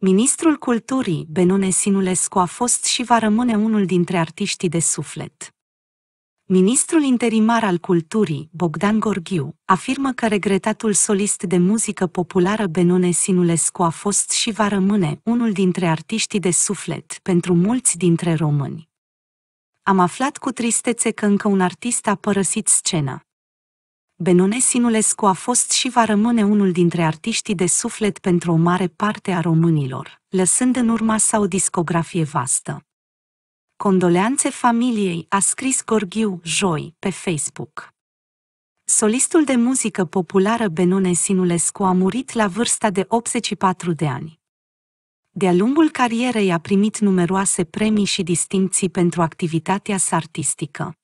Ministrul Culturii, Benone Sinulescu, a fost și va rămâne unul dintre artiștii de suflet. Ministrul interimar al culturii, Bogdan Gorghiu, afirmă că regretatul solist de muzică populară Benone Sinulescu a fost și va rămâne unul dintre artiștii de suflet pentru mulți dintre români. Am aflat cu tristețe că încă un artist a părăsit scena, Benone Sinulescu a fost și va rămâne unul dintre artiștii de suflet pentru o mare parte a românilor, lăsând în urma sa o discografie vastă. Condoleanțe familiei a scris Gorghiu joi pe Facebook. Solistul de muzică populară Benone Sinulescu a murit la vârsta de 84 de ani. De-a lungul carierei a primit numeroase premii și distinții pentru activitatea sa artistică.